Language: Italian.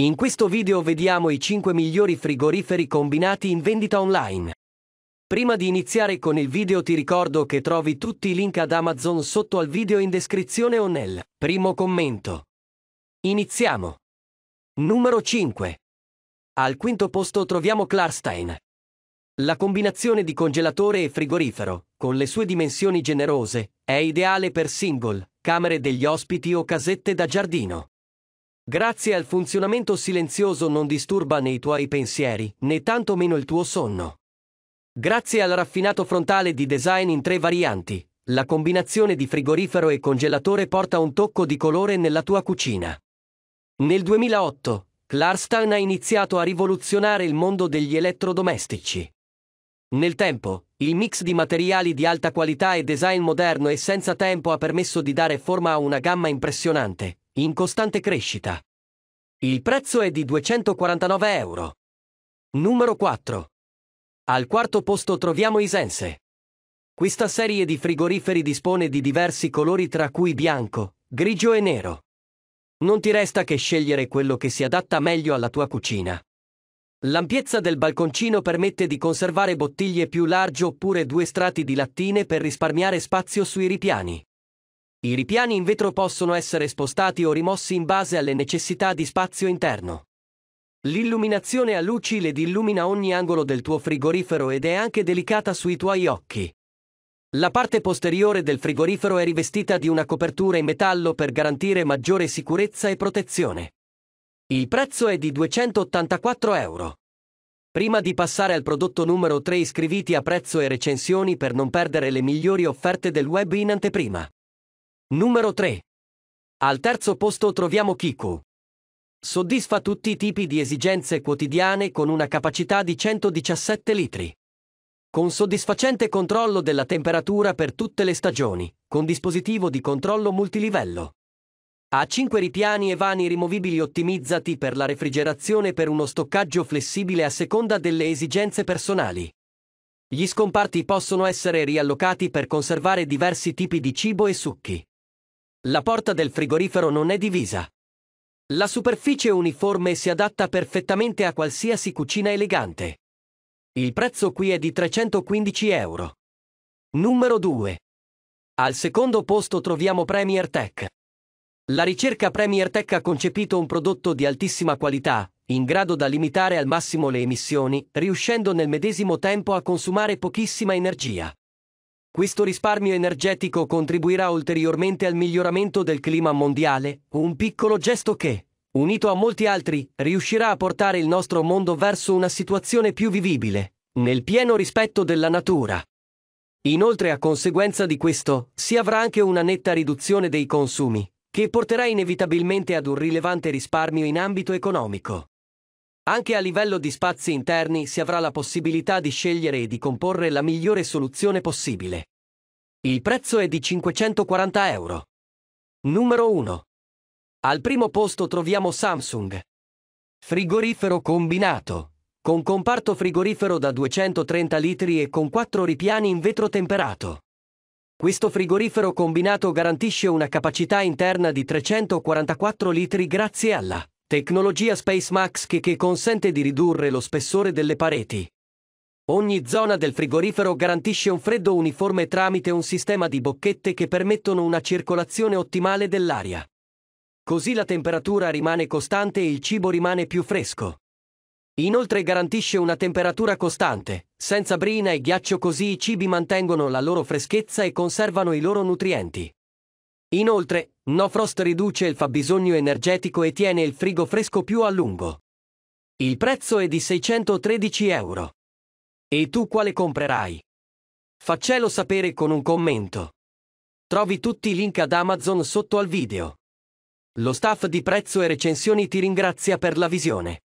In questo video vediamo i 5 migliori frigoriferi combinati in vendita online. Prima di iniziare con il video ti ricordo che trovi tutti i link ad Amazon sotto al video in descrizione o nel primo commento. Iniziamo. Numero 5. Al quinto posto troviamo Klarstein. La combinazione di congelatore e frigorifero, con le sue dimensioni generose, è ideale per single, camere degli ospiti o casette da giardino. Grazie al funzionamento silenzioso non disturba né i tuoi pensieri, né tantomeno il tuo sonno. Grazie al raffinato frontale di design in tre varianti, la combinazione di frigorifero e congelatore porta un tocco di colore nella tua cucina. Nel 2008, Clarstein ha iniziato a rivoluzionare il mondo degli elettrodomestici. Nel tempo, il mix di materiali di alta qualità e design moderno e senza tempo ha permesso di dare forma a una gamma impressionante, in costante crescita. Il prezzo è di 249 euro. Numero 4. Al quarto posto troviamo Isense. Questa serie di frigoriferi dispone di diversi colori tra cui bianco, grigio e nero. Non ti resta che scegliere quello che si adatta meglio alla tua cucina. L'ampiezza del balconcino permette di conservare bottiglie più larghe oppure due strati di lattine per risparmiare spazio sui ripiani. I ripiani in vetro possono essere spostati o rimossi in base alle necessità di spazio interno. L'illuminazione a luci LED illumina ogni angolo del tuo frigorifero ed è anche delicata sui tuoi occhi. La parte posteriore del frigorifero è rivestita di una copertura in metallo per garantire maggiore sicurezza e protezione. Il prezzo è di 284 euro. Prima di passare al prodotto numero 3 iscriviti a prezzo e recensioni per non perdere le migliori offerte del web in anteprima. Numero 3. Al terzo posto troviamo Kiku. Soddisfa tutti i tipi di esigenze quotidiane con una capacità di 117 litri. Con soddisfacente controllo della temperatura per tutte le stagioni, con dispositivo di controllo multilivello. Ha 5 ripiani e vani rimovibili ottimizzati per la refrigerazione per uno stoccaggio flessibile a seconda delle esigenze personali. Gli scomparti possono essere riallocati per conservare diversi tipi di cibo e succhi. La porta del frigorifero non è divisa. La superficie uniforme si adatta perfettamente a qualsiasi cucina elegante. Il prezzo qui è di 315 euro. Numero 2. Al secondo posto troviamo Premier Tech. La ricerca Premier Tech ha concepito un prodotto di altissima qualità, in grado da limitare al massimo le emissioni, riuscendo nel medesimo tempo a consumare pochissima energia. Questo risparmio energetico contribuirà ulteriormente al miglioramento del clima mondiale, un piccolo gesto che, unito a molti altri, riuscirà a portare il nostro mondo verso una situazione più vivibile, nel pieno rispetto della natura. Inoltre a conseguenza di questo si avrà anche una netta riduzione dei consumi, che porterà inevitabilmente ad un rilevante risparmio in ambito economico. Anche a livello di spazi interni si avrà la possibilità di scegliere e di comporre la migliore soluzione possibile. Il prezzo è di 540 euro. Numero 1. Al primo posto troviamo Samsung. Frigorifero combinato, con comparto frigorifero da 230 litri e con 4 ripiani in vetro temperato. Questo frigorifero combinato garantisce una capacità interna di 344 litri grazie alla Tecnologia SpaceMax che, che consente di ridurre lo spessore delle pareti. Ogni zona del frigorifero garantisce un freddo uniforme tramite un sistema di bocchette che permettono una circolazione ottimale dell'aria. Così la temperatura rimane costante e il cibo rimane più fresco. Inoltre garantisce una temperatura costante, senza brina e ghiaccio così i cibi mantengono la loro freschezza e conservano i loro nutrienti. Inoltre, No Frost riduce il fabbisogno energetico e tiene il frigo fresco più a lungo. Il prezzo è di 613 euro. E tu quale comprerai? Faccelo sapere con un commento. Trovi tutti i link ad Amazon sotto al video. Lo staff di prezzo e recensioni ti ringrazia per la visione.